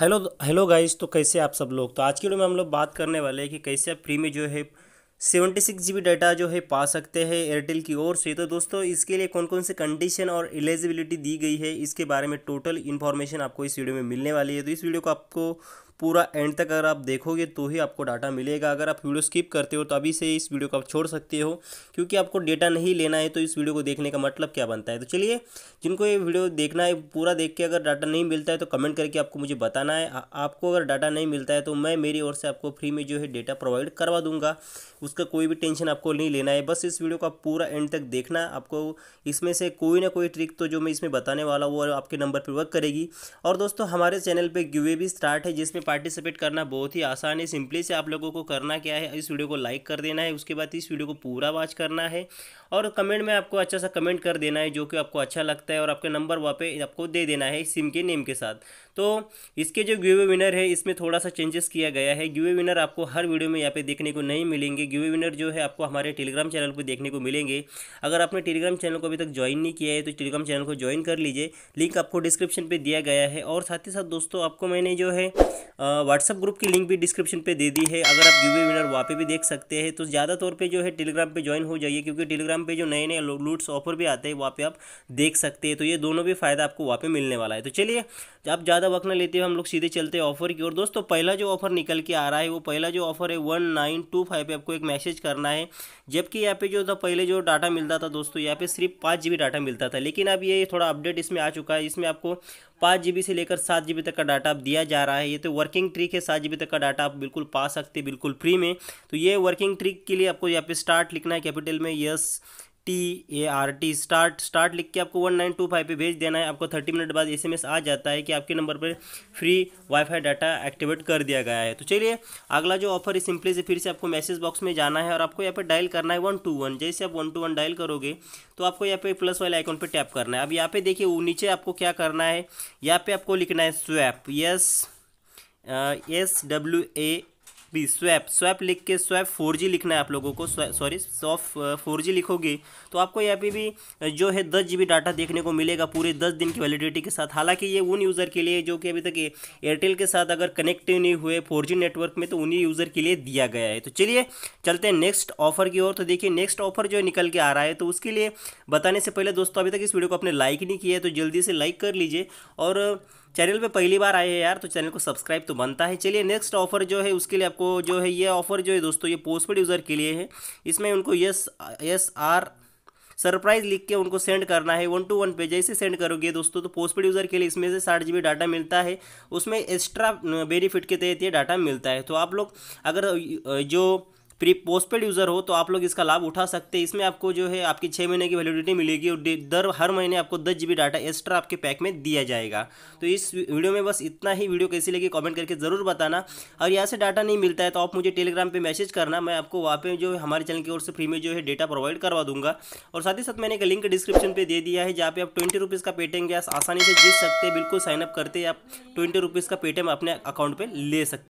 hello hello guys तो कैसे आप सब लोग तो आज की वीडियो में हम लोग बात करने वाले हैं कि कैसे आप फ्री में जो है seventy six G B data जो है पा सकते हैं एयरटेल की ओर से तो दोस्तों इसके लिए कौन कौन से कंडीशन और एलिजिबिलिटी दी गई है इसके बारे में टोटल इन्फॉर्मेशन आपको इस वीडियो में मिलने वाली है तो इस वीडियो को आपको पूरा एंड तक अगर आप देखोगे तो ही आपको डाटा मिलेगा अगर आप वीडियो स्किप करते हो तो अभी से इस वीडियो को आप छोड़ सकते हो क्योंकि आपको डेटा नहीं लेना है तो इस वीडियो को देखने का मतलब क्या बनता है तो चलिए जिनको ये वीडियो देखना है पूरा देख के अगर डाटा नहीं मिलता है तो कमेंट करके आपको मुझे बताना है आपको अगर डाटा नहीं मिलता है तो मैं मेरी ओर से आपको फ्री में जो है डेटा प्रोवाइड करवा दूंगा उसका कोई भी टेंशन आपको नहीं लेना है बस इस वीडियो को पूरा एंड तक देखना आपको इसमें से कोई ना कोई ट्रिक तो जो मैं इसमें बताने वाला वो आपके नंबर पर वर्क करेगी और दोस्तों हमारे चैनल पर गिवे भी स्टार्ट है जिसमें पार्टिसिपेट करना बहुत ही आसान है सिंपली से आप लोगों को करना क्या है इस वीडियो को लाइक कर देना है उसके बाद इस वीडियो को पूरा वॉच करना है और कमेंट में आपको अच्छा सा कमेंट कर देना है जो कि आपको अच्छा लगता है और आपका नंबर वहाँ पर आपको दे देना है सिम के नेम के साथ तो इसके जो गिवे विनर है इसमें थोड़ा सा चेंजेस किया गया है गिवे विनर आपको हर वीडियो में यहाँ पे देखने को नहीं मिलेंगे गिवे विनर जो है आपको हमारे टेलीग्राम चैनल पर देखने को मिलेंगे अगर आपने टेलीग्राम चैनल को अभी तक ज्वाइन नहीं किया है तो टेलीग्राम चैनल को ज्वाइन कर लीजिए लिंक आपको डिस्क्रिप्शन पर दिया गया है और साथ ही साथ दोस्तों आपको मैंने जो है व्हाट्सअप ग्रुप की लिंक भी डिस्क्रिप्शन पर दे दी है अगर आप गिवे विनर वहाँ पर भी देख सकते हैं तो ज़्यादा तौर पर जो है टेलीग्राम पर ज्वाइन हो जाइए क्योंकि टेलीग्राम पर जो नए नए लूट्स ऑफर भी आते हैं वहाँ पर आप देख सकते हैं तो ये दोनों भी फ़ायदा आपको वहाँ पर मिलने वाला है तो चलिए आप ज़्यादा ज़्यादा वक्त ना लेते हुए हम लोग सीधे चलते हैं ऑफर की ओर दोस्तों पहला जो ऑफर निकल के आ रहा है वो पहला जो ऑफर है वन नाइन टू फाइव पे आपको एक मैसेज करना है जबकि यहाँ पे जो था पहले जो डाटा मिलता था दोस्तों यहाँ पे सिर्फ पाँच जी डाटा मिलता था लेकिन अब ये थोड़ा अपडेट इसमें आ चुका है इसमें आपको पाँच जी से लेकर सात जी तक का डाटा आप दिया जा रहा है ये तो वर्किंग ट्रिक है सात जी तक का डाटा आप बिल्कुल पा सकते बिल्कुल फ्री में तो ये वर्किंग ट्रिक के लिए आपको यहाँ पे स्टार्ट लिखना है कैपिटल में S T A R T start start लिख के आपको वन नाइन टू फाइव पर भेज देना है आपको थर्टी मिनट बाद एस एम एस आ जाता है कि आपके नंबर पर फ्री वाईफाई डाटा एक्टिवेट कर दिया गया है तो चलिए अगला जो ऑफर है सिंपली से फिर से आपको मैसेज बॉक्स में जाना है और आपको यहाँ पर डायल करना है वन टू वन जैसे आप वन टू वन डायल करोगे तो आपको यहाँ पे प्लस वाले आइकॉन पर टैप करना है अब यहाँ पे देखिए नीचे आपको क्या करना है यहाँ पे आपको लिखना है swap S S W A भी स्वैप स्वैप लिख के स्वैप फोर जी लिखना है आप लोगों को सॉरी सॉफ्ट फोर जी लिखोगे तो आपको यहाँ पे भी uh, जो है दस जी डाटा देखने को मिलेगा पूरे दस दिन की वैलिडिटी के साथ हालांकि ये उन यूज़र के लिए जो कि अभी तक एयरटेल के साथ अगर कनेक्ट नहीं हुए फोर नेटवर्क में तो उन्हीं यूज़र के लिए दिया गया है तो चलिए चलते हैं नेक्स्ट ऑफर की ओर तो देखिए नेक्स्ट ऑफर जो है निकल के आ रहा है तो उसके लिए बताने से पहले दोस्तों अभी तक इस वीडियो को आपने लाइक नहीं किया है तो जल्दी से लाइक कर लीजिए और चैनल पे पहली बार आए हैं यार तो चैनल को सब्सक्राइब तो बनता है चलिए नेक्स्ट ऑफर जो है उसके लिए आपको जो है ये ऑफर जो है दोस्तों ये पोस्टपेड यूज़र के लिए है इसमें उनको यस यस आर सरप्राइज लिख के उनको सेंड करना है वन टू वन पे जैसे सेंड करोगे दोस्तों तो पोस्टपेड यूज़र के लिए इसमें से साठ जी डाटा मिलता है उसमें एक्स्ट्रा बेनिफिट के तहत ये डाटा मिलता है तो आप लोग अगर जो प्री पोस्टपेड यूज़र हो तो आप लोग इसका लाभ उठा सकते हैं इसमें आपको जो है आपकी छः महीने की वैलिडिटी मिलेगी और दर हर महीने आपको दस जी डाटा एक्स्ट्रा आपके पैक में दिया जाएगा तो इस वीडियो में बस इतना ही वीडियो कैसी लगी कॉमेंट करके ज़रूर बताना और यहाँ से डाटा नहीं मिलता है तो आप मुझे टेलीग्राम पर मैसेज करना मैं आपको वहाँ पर जो हमारे चैनल की ओर से फ्री में जो है डेटा प्रोवाइड करवा दूँगा और साथ ही साथ मैंने एक लिंक डिस्क्रिप्शन पर दे दिया है जहाँ पर आप ट्वेंटी रुपीज़ का पेटीएम गैस आसानी से जीत सकते हैं बिल्कुल साइनअप करते आप ट्वेंटी रुपीज़ का पेटीएम अपने अकाउंट पर ले सकते